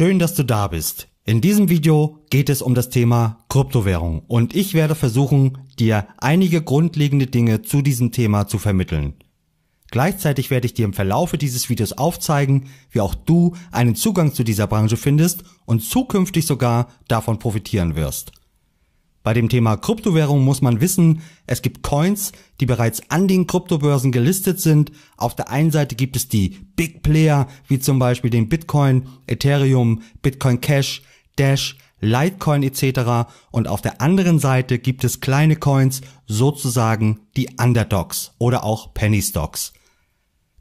Schön, dass du da bist. In diesem Video geht es um das Thema Kryptowährung und ich werde versuchen, dir einige grundlegende Dinge zu diesem Thema zu vermitteln. Gleichzeitig werde ich dir im Verlaufe dieses Videos aufzeigen, wie auch du einen Zugang zu dieser Branche findest und zukünftig sogar davon profitieren wirst. Bei dem Thema Kryptowährung muss man wissen, es gibt Coins, die bereits an den Kryptobörsen gelistet sind. Auf der einen Seite gibt es die Big Player, wie zum Beispiel den Bitcoin, Ethereum, Bitcoin Cash, Dash, Litecoin etc. Und auf der anderen Seite gibt es kleine Coins, sozusagen die Underdogs oder auch Penny Stocks.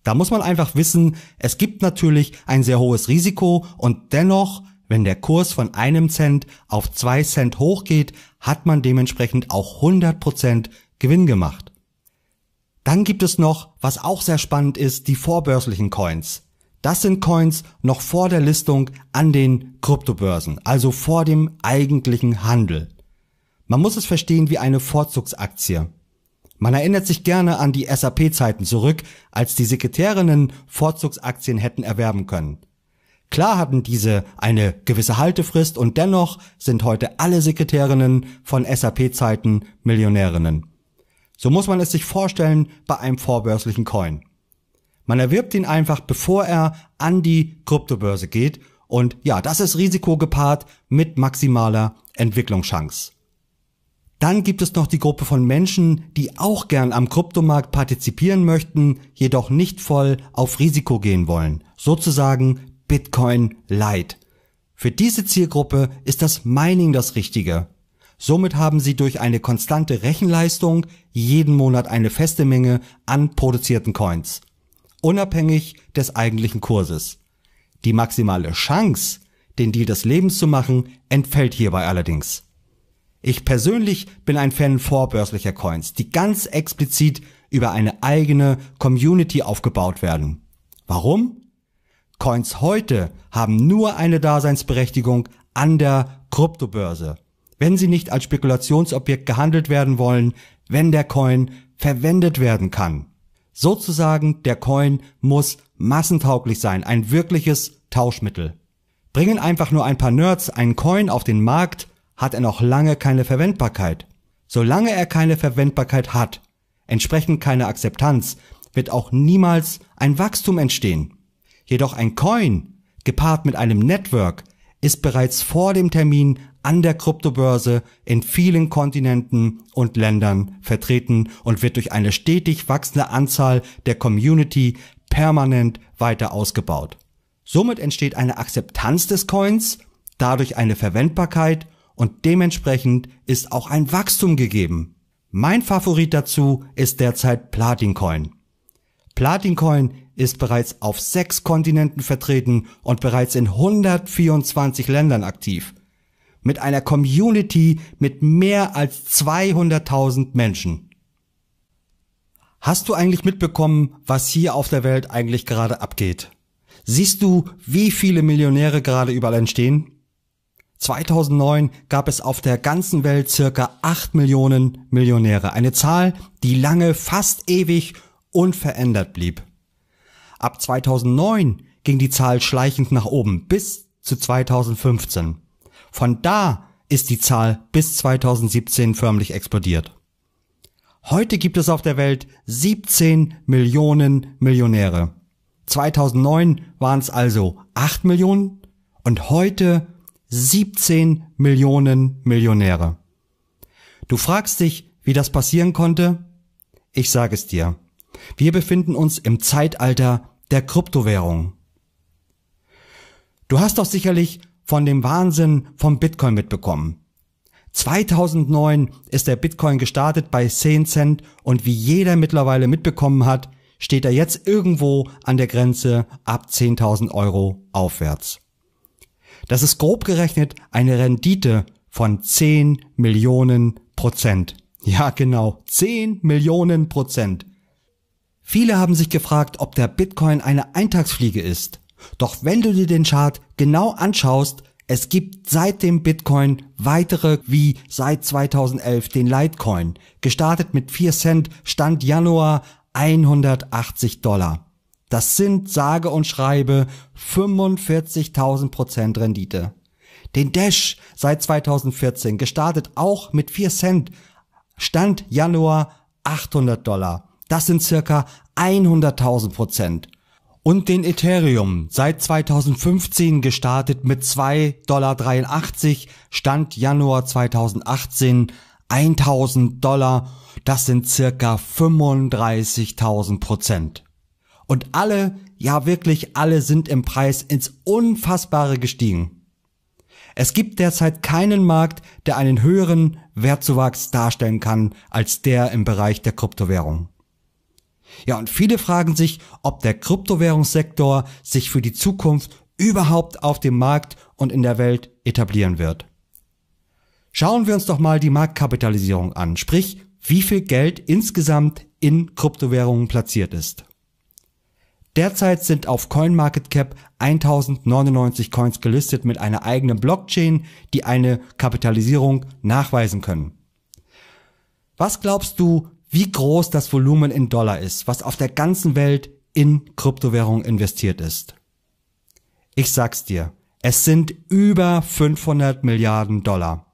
Da muss man einfach wissen, es gibt natürlich ein sehr hohes Risiko und dennoch wenn der Kurs von einem Cent auf zwei Cent hochgeht, hat man dementsprechend auch 100% Gewinn gemacht. Dann gibt es noch, was auch sehr spannend ist, die vorbörslichen Coins. Das sind Coins noch vor der Listung an den Kryptobörsen, also vor dem eigentlichen Handel. Man muss es verstehen wie eine Vorzugsaktie. Man erinnert sich gerne an die SAP-Zeiten zurück, als die Sekretärinnen Vorzugsaktien hätten erwerben können. Klar hatten diese eine gewisse Haltefrist und dennoch sind heute alle Sekretärinnen von SAP-Zeiten Millionärinnen. So muss man es sich vorstellen bei einem vorbörslichen Coin. Man erwirbt ihn einfach, bevor er an die Kryptobörse geht und ja, das ist Risiko gepaart mit maximaler Entwicklungschance. Dann gibt es noch die Gruppe von Menschen, die auch gern am Kryptomarkt partizipieren möchten, jedoch nicht voll auf Risiko gehen wollen. Sozusagen Bitcoin Lite. Für diese Zielgruppe ist das Mining das Richtige. Somit haben sie durch eine konstante Rechenleistung jeden Monat eine feste Menge an produzierten Coins, unabhängig des eigentlichen Kurses. Die maximale Chance, den Deal des Lebens zu machen, entfällt hierbei allerdings. Ich persönlich bin ein Fan vorbörslicher Coins, die ganz explizit über eine eigene Community aufgebaut werden. Warum? Coins heute haben nur eine Daseinsberechtigung an der Kryptobörse. Wenn sie nicht als Spekulationsobjekt gehandelt werden wollen, wenn der Coin verwendet werden kann. Sozusagen, der Coin muss massentauglich sein, ein wirkliches Tauschmittel. Bringen einfach nur ein paar Nerds einen Coin auf den Markt, hat er noch lange keine Verwendbarkeit. Solange er keine Verwendbarkeit hat, entsprechend keine Akzeptanz, wird auch niemals ein Wachstum entstehen. Jedoch ein Coin gepaart mit einem Network ist bereits vor dem Termin an der Kryptobörse in vielen Kontinenten und Ländern vertreten und wird durch eine stetig wachsende Anzahl der Community permanent weiter ausgebaut. Somit entsteht eine Akzeptanz des Coins, dadurch eine Verwendbarkeit und dementsprechend ist auch ein Wachstum gegeben. Mein Favorit dazu ist derzeit Platincoin. Platincoin ist bereits auf sechs Kontinenten vertreten und bereits in 124 Ländern aktiv. Mit einer Community mit mehr als 200.000 Menschen. Hast du eigentlich mitbekommen, was hier auf der Welt eigentlich gerade abgeht? Siehst du, wie viele Millionäre gerade überall entstehen? 2009 gab es auf der ganzen Welt circa 8 Millionen Millionäre. Eine Zahl, die lange, fast ewig unverändert blieb. Ab 2009 ging die Zahl schleichend nach oben bis zu 2015. Von da ist die Zahl bis 2017 förmlich explodiert. Heute gibt es auf der Welt 17 Millionen Millionäre. 2009 waren es also 8 Millionen und heute 17 Millionen Millionäre. Du fragst dich, wie das passieren konnte? Ich sage es dir. Wir befinden uns im Zeitalter der Kryptowährung. Du hast doch sicherlich von dem Wahnsinn vom Bitcoin mitbekommen. 2009 ist der Bitcoin gestartet bei 10 Cent und wie jeder mittlerweile mitbekommen hat, steht er jetzt irgendwo an der Grenze ab 10.000 Euro aufwärts. Das ist grob gerechnet eine Rendite von 10 Millionen Prozent. Ja, genau, 10 Millionen Prozent. Viele haben sich gefragt, ob der Bitcoin eine Eintagsfliege ist. Doch wenn du dir den Chart genau anschaust, es gibt seit dem Bitcoin weitere wie seit 2011 den Litecoin, gestartet mit 4 Cent, Stand Januar 180 Dollar. Das sind sage und schreibe 45.000 Prozent Rendite. Den Dash seit 2014, gestartet auch mit 4 Cent, Stand Januar 800 Dollar. Das sind circa 100.000 Prozent. Und den Ethereum, seit 2015 gestartet mit 2,83 Dollar, Stand Januar 2018 1000 Dollar, das sind circa 35.000 Prozent. Und alle, ja wirklich alle sind im Preis ins Unfassbare gestiegen. Es gibt derzeit keinen Markt, der einen höheren Wertzuwachs darstellen kann als der im Bereich der Kryptowährung. Ja, und viele fragen sich, ob der Kryptowährungssektor sich für die Zukunft überhaupt auf dem Markt und in der Welt etablieren wird. Schauen wir uns doch mal die Marktkapitalisierung an, sprich, wie viel Geld insgesamt in Kryptowährungen platziert ist. Derzeit sind auf CoinMarketCap 1099 Coins gelistet mit einer eigenen Blockchain, die eine Kapitalisierung nachweisen können. Was glaubst du, wie groß das Volumen in Dollar ist, was auf der ganzen Welt in Kryptowährung investiert ist. Ich sag's dir, es sind über 500 Milliarden Dollar.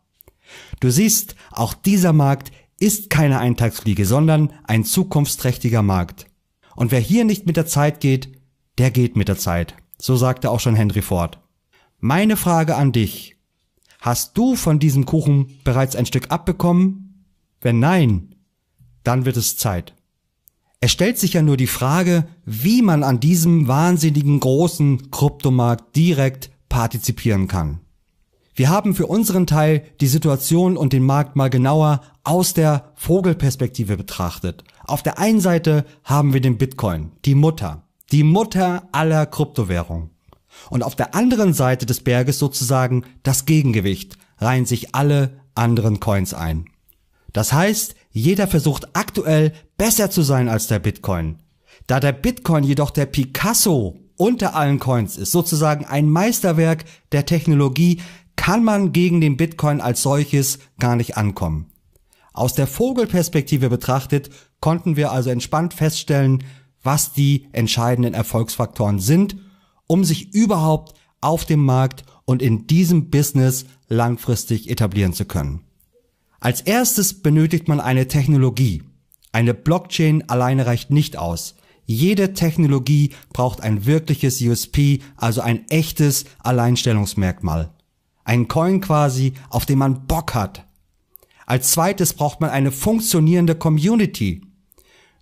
Du siehst, auch dieser Markt ist keine Eintagsfliege, sondern ein zukunftsträchtiger Markt. Und wer hier nicht mit der Zeit geht, der geht mit der Zeit. So sagte auch schon Henry Ford. Meine Frage an dich. Hast du von diesem Kuchen bereits ein Stück abbekommen? Wenn nein, dann wird es Zeit. Es stellt sich ja nur die Frage, wie man an diesem wahnsinnigen großen Kryptomarkt direkt partizipieren kann. Wir haben für unseren Teil die Situation und den Markt mal genauer aus der Vogelperspektive betrachtet. Auf der einen Seite haben wir den Bitcoin, die Mutter, die Mutter aller Kryptowährungen. Und auf der anderen Seite des Berges sozusagen das Gegengewicht reihen sich alle anderen Coins ein. Das heißt, jeder versucht aktuell besser zu sein als der Bitcoin. Da der Bitcoin jedoch der Picasso unter allen Coins ist, sozusagen ein Meisterwerk der Technologie, kann man gegen den Bitcoin als solches gar nicht ankommen. Aus der Vogelperspektive betrachtet konnten wir also entspannt feststellen, was die entscheidenden Erfolgsfaktoren sind, um sich überhaupt auf dem Markt und in diesem Business langfristig etablieren zu können. Als erstes benötigt man eine Technologie. Eine Blockchain alleine reicht nicht aus. Jede Technologie braucht ein wirkliches USP, also ein echtes Alleinstellungsmerkmal. Ein Coin quasi, auf den man Bock hat. Als zweites braucht man eine funktionierende Community.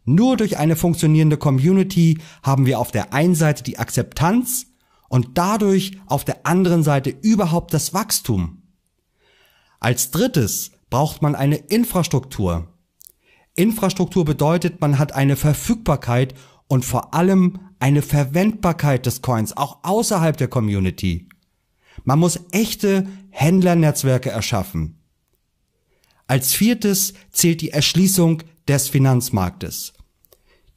Nur durch eine funktionierende Community haben wir auf der einen Seite die Akzeptanz und dadurch auf der anderen Seite überhaupt das Wachstum. Als drittes braucht man eine Infrastruktur. Infrastruktur bedeutet, man hat eine Verfügbarkeit und vor allem eine Verwendbarkeit des Coins, auch außerhalb der Community. Man muss echte Händlernetzwerke erschaffen. Als viertes zählt die Erschließung des Finanzmarktes.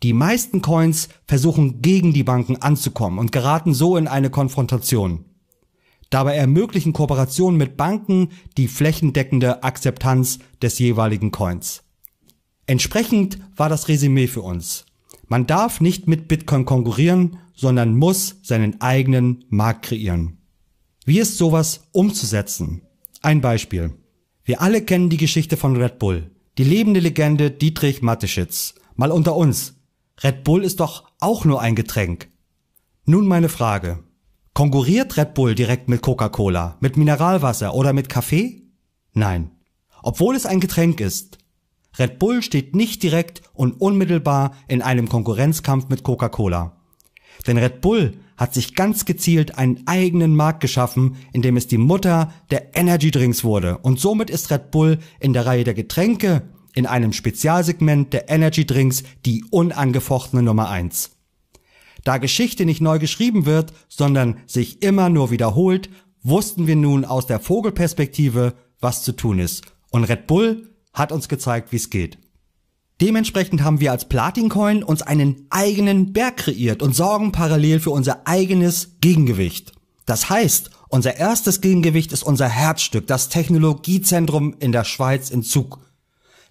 Die meisten Coins versuchen gegen die Banken anzukommen und geraten so in eine Konfrontation. Dabei ermöglichen Kooperationen mit Banken die flächendeckende Akzeptanz des jeweiligen Coins. Entsprechend war das Resümee für uns. Man darf nicht mit Bitcoin konkurrieren, sondern muss seinen eigenen Markt kreieren. Wie ist sowas umzusetzen? Ein Beispiel. Wir alle kennen die Geschichte von Red Bull. Die lebende Legende Dietrich Mateschitz. Mal unter uns. Red Bull ist doch auch nur ein Getränk. Nun meine Frage. Konkurriert Red Bull direkt mit Coca-Cola, mit Mineralwasser oder mit Kaffee? Nein. Obwohl es ein Getränk ist. Red Bull steht nicht direkt und unmittelbar in einem Konkurrenzkampf mit Coca-Cola. Denn Red Bull hat sich ganz gezielt einen eigenen Markt geschaffen, in dem es die Mutter der Energy Drinks wurde. Und somit ist Red Bull in der Reihe der Getränke in einem Spezialsegment der Energy Drinks die unangefochtene Nummer 1. Da Geschichte nicht neu geschrieben wird, sondern sich immer nur wiederholt, wussten wir nun aus der Vogelperspektive, was zu tun ist. Und Red Bull hat uns gezeigt, wie es geht. Dementsprechend haben wir als Platincoin uns einen eigenen Berg kreiert und sorgen parallel für unser eigenes Gegengewicht. Das heißt, unser erstes Gegengewicht ist unser Herzstück, das Technologiezentrum in der Schweiz in Zug.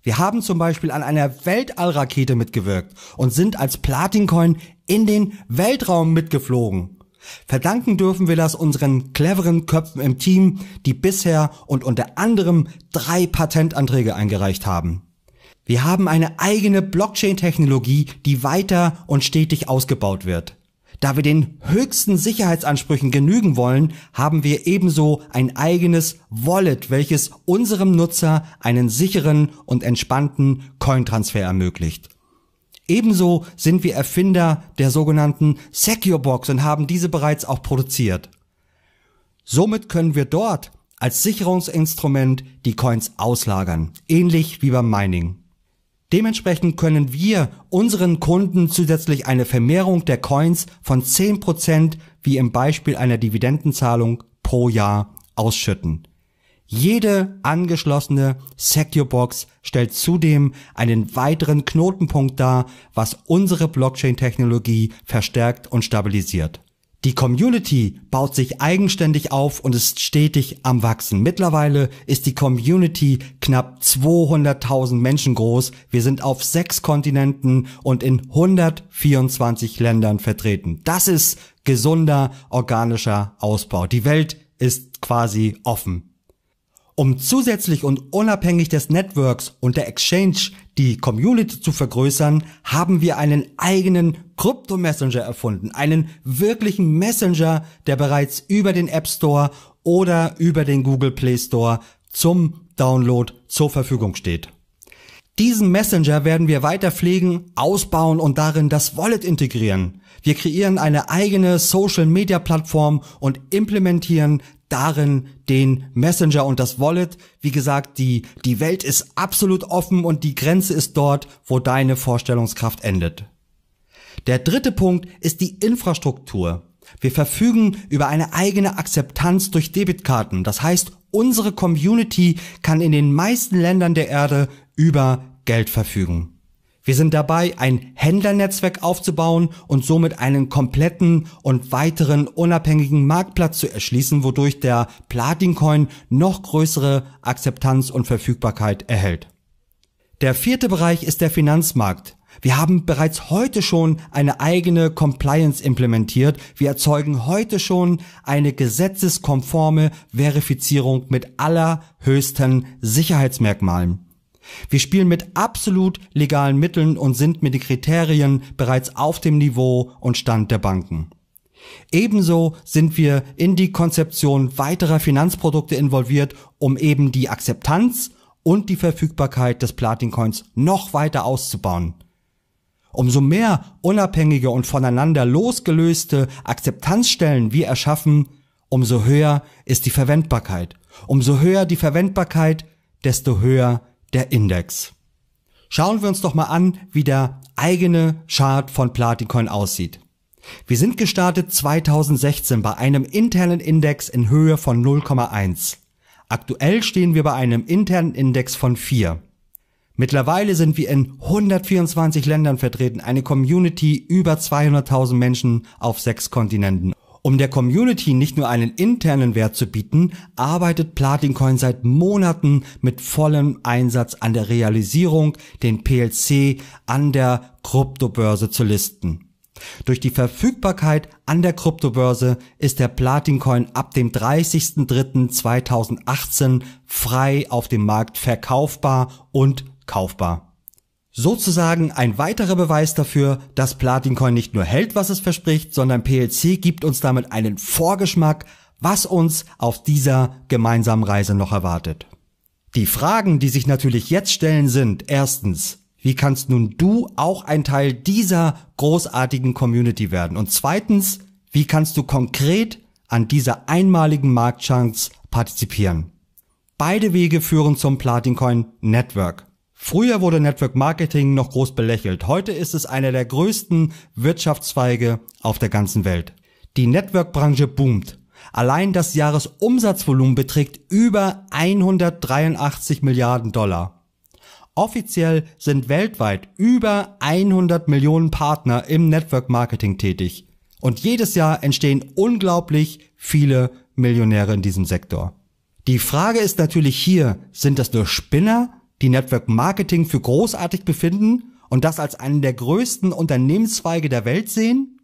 Wir haben zum Beispiel an einer Weltallrakete mitgewirkt und sind als Platincoin in den Weltraum mitgeflogen. Verdanken dürfen wir das unseren cleveren Köpfen im Team, die bisher und unter anderem drei Patentanträge eingereicht haben. Wir haben eine eigene Blockchain-Technologie, die weiter und stetig ausgebaut wird. Da wir den höchsten Sicherheitsansprüchen genügen wollen, haben wir ebenso ein eigenes Wallet, welches unserem Nutzer einen sicheren und entspannten Cointransfer ermöglicht. Ebenso sind wir Erfinder der sogenannten SecureBox und haben diese bereits auch produziert. Somit können wir dort als Sicherungsinstrument die Coins auslagern, ähnlich wie beim Mining. Dementsprechend können wir unseren Kunden zusätzlich eine Vermehrung der Coins von 10% wie im Beispiel einer Dividendenzahlung pro Jahr ausschütten. Jede angeschlossene Securebox stellt zudem einen weiteren Knotenpunkt dar, was unsere Blockchain-Technologie verstärkt und stabilisiert. Die Community baut sich eigenständig auf und ist stetig am Wachsen. Mittlerweile ist die Community knapp 200.000 Menschen groß. Wir sind auf sechs Kontinenten und in 124 Ländern vertreten. Das ist gesunder, organischer Ausbau. Die Welt ist quasi offen. Um zusätzlich und unabhängig des Networks und der Exchange die Community zu vergrößern, haben wir einen eigenen Krypto-Messenger erfunden. Einen wirklichen Messenger, der bereits über den App Store oder über den Google Play Store zum Download zur Verfügung steht. Diesen Messenger werden wir weiter pflegen, ausbauen und darin das Wallet integrieren. Wir kreieren eine eigene Social Media Plattform und implementieren darin den Messenger und das Wallet. Wie gesagt, die, die Welt ist absolut offen und die Grenze ist dort, wo deine Vorstellungskraft endet. Der dritte Punkt ist die Infrastruktur. Wir verfügen über eine eigene Akzeptanz durch Debitkarten. Das heißt, unsere Community kann in den meisten Ländern der Erde über Geld verfügen. Wir sind dabei, ein Händlernetzwerk aufzubauen und somit einen kompletten und weiteren unabhängigen Marktplatz zu erschließen, wodurch der Platincoin noch größere Akzeptanz und Verfügbarkeit erhält. Der vierte Bereich ist der Finanzmarkt. Wir haben bereits heute schon eine eigene Compliance implementiert. Wir erzeugen heute schon eine gesetzeskonforme Verifizierung mit allerhöchsten Sicherheitsmerkmalen. Wir spielen mit absolut legalen Mitteln und sind mit den Kriterien bereits auf dem Niveau und Stand der Banken. Ebenso sind wir in die Konzeption weiterer Finanzprodukte involviert, um eben die Akzeptanz und die Verfügbarkeit des Platincoins noch weiter auszubauen. Umso mehr unabhängige und voneinander losgelöste Akzeptanzstellen wir erschaffen, umso höher ist die Verwendbarkeit. Umso höher die Verwendbarkeit, desto höher der Index. Schauen wir uns doch mal an, wie der eigene Chart von Platicoin aussieht. Wir sind gestartet 2016 bei einem internen Index in Höhe von 0,1. Aktuell stehen wir bei einem internen Index von 4. Mittlerweile sind wir in 124 Ländern vertreten, eine Community über 200.000 Menschen auf sechs Kontinenten um der Community nicht nur einen internen Wert zu bieten, arbeitet PlatinCoin seit Monaten mit vollem Einsatz an der Realisierung, den PLC an der Kryptobörse zu listen. Durch die Verfügbarkeit an der Kryptobörse ist der Platincoin ab dem 30.03.2018 frei auf dem Markt verkaufbar und kaufbar. Sozusagen ein weiterer Beweis dafür, dass Platincoin nicht nur hält, was es verspricht, sondern PLC gibt uns damit einen Vorgeschmack, was uns auf dieser gemeinsamen Reise noch erwartet. Die Fragen, die sich natürlich jetzt stellen, sind erstens, wie kannst nun du auch ein Teil dieser großartigen Community werden? Und zweitens, wie kannst du konkret an dieser einmaligen Marktchance partizipieren? Beide Wege führen zum Platincoin Network. Früher wurde Network Marketing noch groß belächelt. Heute ist es einer der größten Wirtschaftszweige auf der ganzen Welt. Die Network-Branche boomt. Allein das Jahresumsatzvolumen beträgt über 183 Milliarden Dollar. Offiziell sind weltweit über 100 Millionen Partner im Network Marketing tätig. Und jedes Jahr entstehen unglaublich viele Millionäre in diesem Sektor. Die Frage ist natürlich hier, sind das nur Spinner die Network Marketing für großartig befinden und das als einen der größten Unternehmenszweige der Welt sehen?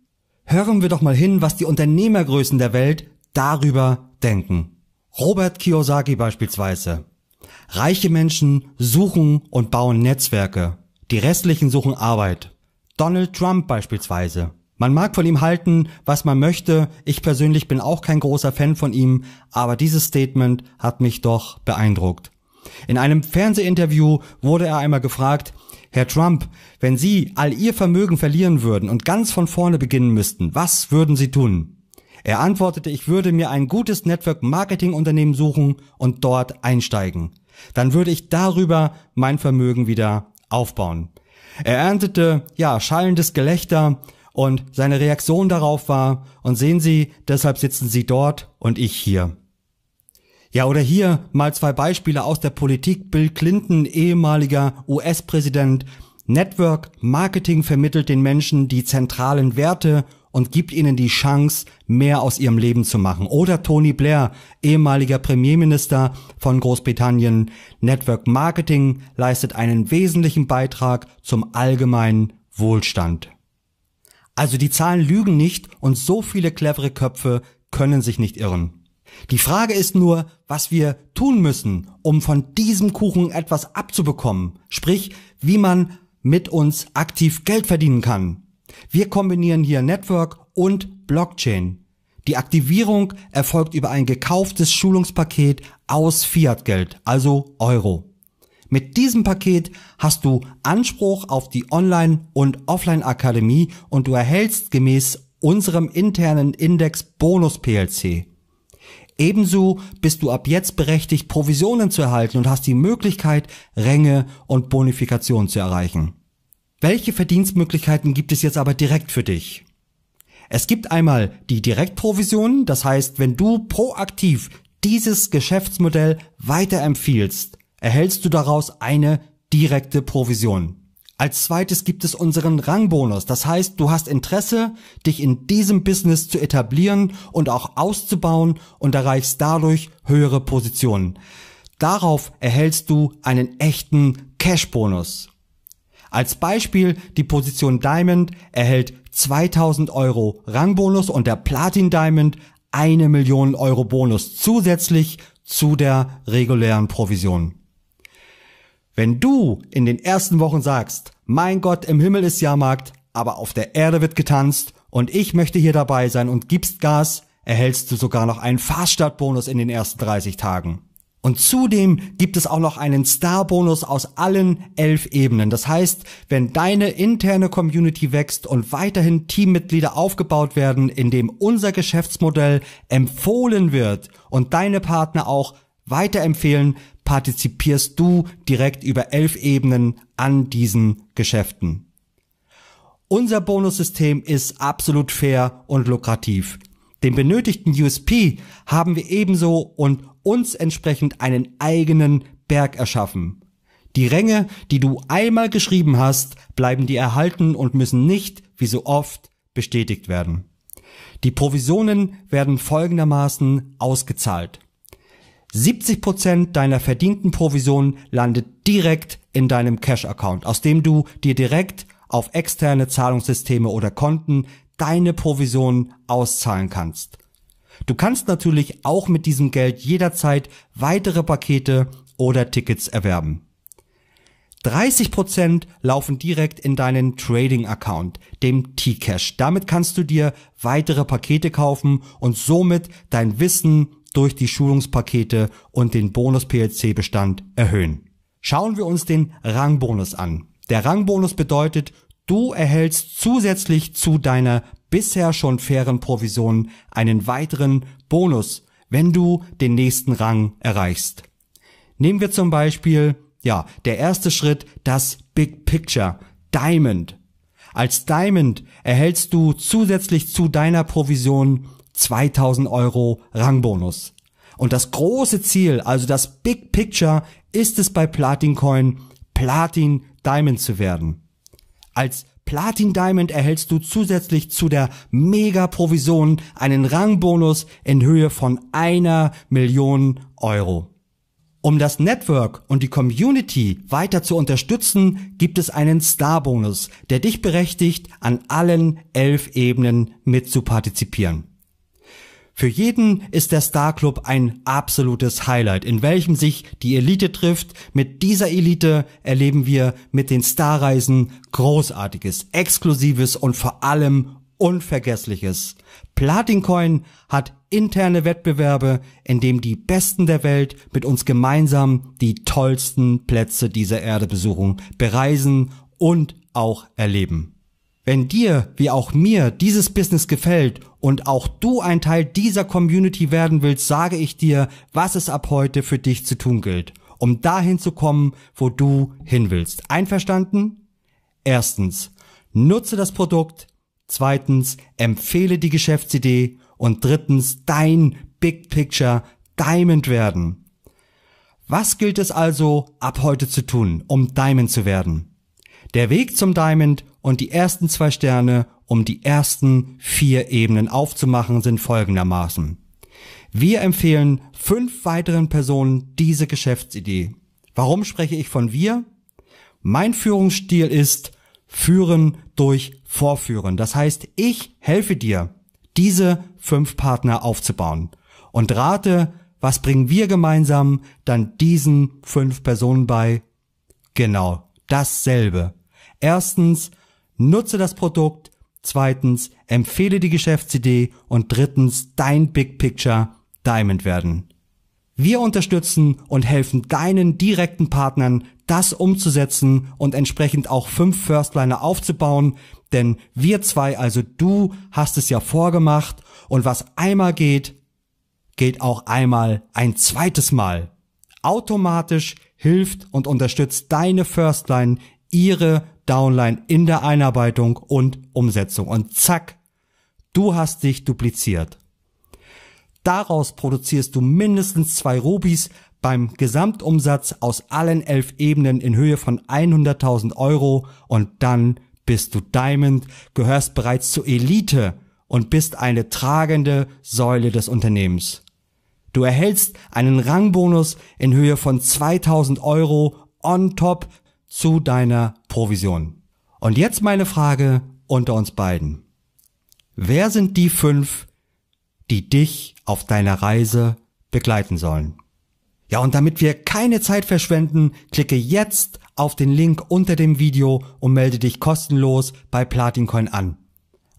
Hören wir doch mal hin, was die Unternehmergrößen der Welt darüber denken. Robert Kiyosaki beispielsweise. Reiche Menschen suchen und bauen Netzwerke. Die restlichen suchen Arbeit. Donald Trump beispielsweise. Man mag von ihm halten, was man möchte. Ich persönlich bin auch kein großer Fan von ihm, aber dieses Statement hat mich doch beeindruckt. In einem Fernsehinterview wurde er einmal gefragt, Herr Trump, wenn Sie all Ihr Vermögen verlieren würden und ganz von vorne beginnen müssten, was würden Sie tun? Er antwortete, ich würde mir ein gutes Network Marketing Unternehmen suchen und dort einsteigen. Dann würde ich darüber mein Vermögen wieder aufbauen. Er erntete, ja, schallendes Gelächter und seine Reaktion darauf war, und sehen Sie, deshalb sitzen Sie dort und ich hier. Ja, oder hier mal zwei Beispiele aus der Politik. Bill Clinton, ehemaliger US-Präsident. Network Marketing vermittelt den Menschen die zentralen Werte und gibt ihnen die Chance, mehr aus ihrem Leben zu machen. Oder Tony Blair, ehemaliger Premierminister von Großbritannien. Network Marketing leistet einen wesentlichen Beitrag zum allgemeinen Wohlstand. Also die Zahlen lügen nicht und so viele clevere Köpfe können sich nicht irren. Die Frage ist nur, was wir tun müssen, um von diesem Kuchen etwas abzubekommen, sprich, wie man mit uns aktiv Geld verdienen kann. Wir kombinieren hier Network und Blockchain. Die Aktivierung erfolgt über ein gekauftes Schulungspaket aus Fiatgeld, also Euro. Mit diesem Paket hast du Anspruch auf die Online- und Offline-Akademie und du erhältst gemäß unserem internen Index Bonus PLC Ebenso bist du ab jetzt berechtigt, Provisionen zu erhalten und hast die Möglichkeit, Ränge und Bonifikationen zu erreichen. Welche Verdienstmöglichkeiten gibt es jetzt aber direkt für dich? Es gibt einmal die Direktprovisionen, das heißt, wenn du proaktiv dieses Geschäftsmodell weiterempfiehlst, erhältst du daraus eine direkte Provision. Als zweites gibt es unseren Rangbonus. Das heißt, du hast Interesse, dich in diesem Business zu etablieren und auch auszubauen und erreichst dadurch höhere Positionen. Darauf erhältst du einen echten Cashbonus. Als Beispiel, die Position Diamond erhält 2000 Euro Rangbonus und der Platin Diamond eine Million Euro Bonus zusätzlich zu der regulären Provision. Wenn du in den ersten Wochen sagst, mein Gott, im Himmel ist Jahrmarkt, aber auf der Erde wird getanzt und ich möchte hier dabei sein und gibst Gas, erhältst du sogar noch einen Fahrstartbonus in den ersten 30 Tagen. Und zudem gibt es auch noch einen Star-Bonus aus allen elf Ebenen. Das heißt, wenn deine interne Community wächst und weiterhin Teammitglieder aufgebaut werden, indem unser Geschäftsmodell empfohlen wird und deine Partner auch Weiterempfehlen partizipierst du direkt über elf Ebenen an diesen Geschäften. Unser Bonussystem ist absolut fair und lukrativ. Den benötigten USP haben wir ebenso und uns entsprechend einen eigenen Berg erschaffen. Die Ränge, die du einmal geschrieben hast, bleiben dir erhalten und müssen nicht, wie so oft, bestätigt werden. Die Provisionen werden folgendermaßen ausgezahlt. 70% deiner verdienten Provision landet direkt in deinem Cash-Account, aus dem du dir direkt auf externe Zahlungssysteme oder Konten deine Provision auszahlen kannst. Du kannst natürlich auch mit diesem Geld jederzeit weitere Pakete oder Tickets erwerben. 30% laufen direkt in deinen Trading-Account, dem T-Cash. Damit kannst du dir weitere Pakete kaufen und somit dein Wissen durch die Schulungspakete und den Bonus-PLC-Bestand erhöhen. Schauen wir uns den Rangbonus an. Der Rangbonus bedeutet, du erhältst zusätzlich zu deiner bisher schon fairen Provision einen weiteren Bonus, wenn du den nächsten Rang erreichst. Nehmen wir zum Beispiel, ja, der erste Schritt, das Big Picture, Diamond. Als Diamond erhältst du zusätzlich zu deiner Provision 2000 Euro Rangbonus. Und das große Ziel, also das Big Picture, ist es bei Platin Coin, Platin Diamond zu werden. Als Platin Diamond erhältst du zusätzlich zu der Mega-Provision einen Rangbonus in Höhe von einer Million Euro. Um das Network und die Community weiter zu unterstützen, gibt es einen Star-Bonus, der dich berechtigt, an allen elf Ebenen mitzupartizipieren. Für jeden ist der Star Club ein absolutes Highlight, in welchem sich die Elite trifft. Mit dieser Elite erleben wir mit den Starreisen großartiges, exklusives und vor allem unvergessliches. Platincoin hat interne Wettbewerbe, in dem die Besten der Welt mit uns gemeinsam die tollsten Plätze dieser Erde besuchen, bereisen und auch erleben. Wenn dir wie auch mir dieses Business gefällt und auch du ein Teil dieser Community werden willst, sage ich dir, was es ab heute für dich zu tun gilt, um dahin zu kommen, wo du hin willst. Einverstanden? Erstens, nutze das Produkt. Zweitens, empfehle die Geschäftsidee. Und drittens, dein Big Picture Diamond werden. Was gilt es also ab heute zu tun, um Diamond zu werden? Der Weg zum Diamond und die ersten zwei Sterne, um die ersten vier Ebenen aufzumachen, sind folgendermaßen. Wir empfehlen fünf weiteren Personen diese Geschäftsidee. Warum spreche ich von wir? Mein Führungsstil ist Führen durch Vorführen. Das heißt, ich helfe dir, diese fünf Partner aufzubauen und rate, was bringen wir gemeinsam dann diesen fünf Personen bei? Genau, dasselbe. Erstens, nutze das Produkt. Zweitens, empfehle die Geschäftsidee. Und drittens, dein Big Picture Diamond werden. Wir unterstützen und helfen deinen direkten Partnern, das umzusetzen und entsprechend auch fünf Firstliner aufzubauen, denn wir zwei, also du, hast es ja vorgemacht und was einmal geht, geht auch einmal ein zweites Mal. Automatisch hilft und unterstützt deine Firstline ihre Downline in der Einarbeitung und Umsetzung. Und zack, du hast dich dupliziert. Daraus produzierst du mindestens zwei Rubis beim Gesamtumsatz aus allen elf Ebenen in Höhe von 100.000 Euro und dann bist du Diamond, gehörst bereits zur Elite und bist eine tragende Säule des Unternehmens. Du erhältst einen Rangbonus in Höhe von 2000 Euro on top zu deiner Provision. Und jetzt meine Frage unter uns beiden. Wer sind die fünf, die dich auf deiner Reise begleiten sollen? Ja, und damit wir keine Zeit verschwenden, klicke jetzt auf den Link unter dem Video und melde dich kostenlos bei Platincoin an.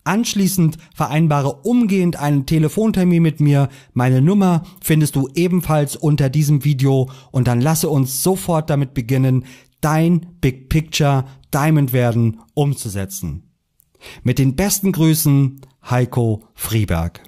Anschließend vereinbare umgehend einen Telefontermin mit mir. Meine Nummer findest du ebenfalls unter diesem Video und dann lasse uns sofort damit beginnen, dein Big Picture Diamond werden umzusetzen. Mit den besten Grüßen, Heiko Frieberg.